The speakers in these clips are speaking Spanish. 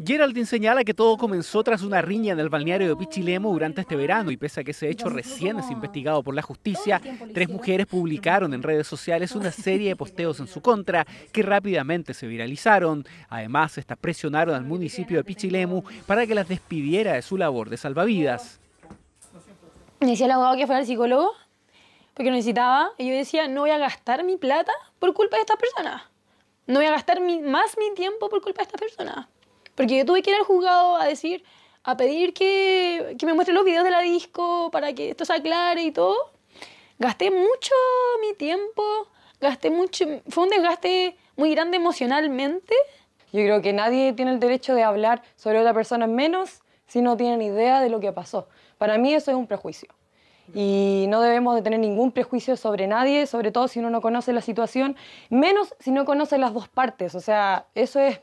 Geraldine señala que todo comenzó tras una riña en el balneario de Pichilemu durante este verano y pese a que ese hecho recién es investigado por la justicia, tres mujeres publicaron en redes sociales una serie de posteos en su contra que rápidamente se viralizaron. Además, estas presionaron al municipio de Pichilemu para que las despidiera de su labor de salvavidas. Me decía el abogado que fuera el psicólogo porque necesitaba y yo decía, no voy a gastar mi plata por culpa de estas personas. No voy a gastar más mi tiempo por culpa de estas personas. Porque yo tuve que ir al juzgado a decir, a pedir que, que me muestren los videos de la disco para que esto se aclare y todo. Gasté mucho mi tiempo, gasté mucho, fue un desgaste muy grande emocionalmente. Yo creo que nadie tiene el derecho de hablar sobre otra persona menos si no tienen idea de lo que pasó. Para mí eso es un prejuicio. Y no debemos de tener ningún prejuicio sobre nadie, sobre todo si uno no conoce la situación, menos si no conoce las dos partes. O sea, eso es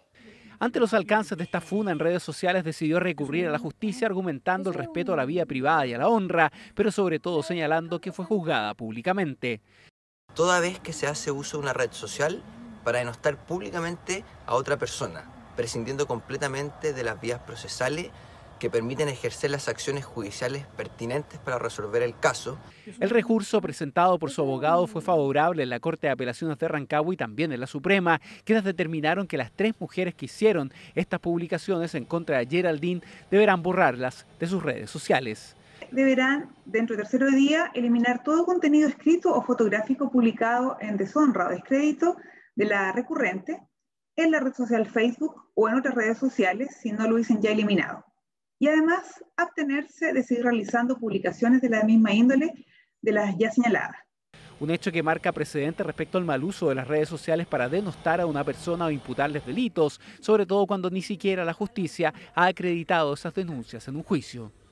ante los alcances de esta funa en redes sociales decidió recurrir a la justicia argumentando el respeto a la vida privada y a la honra, pero sobre todo señalando que fue juzgada públicamente. Toda vez que se hace uso de una red social para denostar públicamente a otra persona, prescindiendo completamente de las vías procesales que permiten ejercer las acciones judiciales pertinentes para resolver el caso. El recurso presentado por su abogado fue favorable en la Corte de Apelaciones de Rancagua y también en la Suprema, quienes determinaron que las tres mujeres que hicieron estas publicaciones en contra de Geraldine deberán borrarlas de sus redes sociales deberán, dentro del tercero día, eliminar todo contenido escrito o fotográfico publicado en deshonra o descrédito de la recurrente en la red social Facebook o en otras redes sociales si no lo hubiesen ya eliminado y además abstenerse de seguir realizando publicaciones de la misma índole de las ya señaladas. Un hecho que marca precedente respecto al mal uso de las redes sociales para denostar a una persona o imputarles delitos, sobre todo cuando ni siquiera la justicia ha acreditado esas denuncias en un juicio.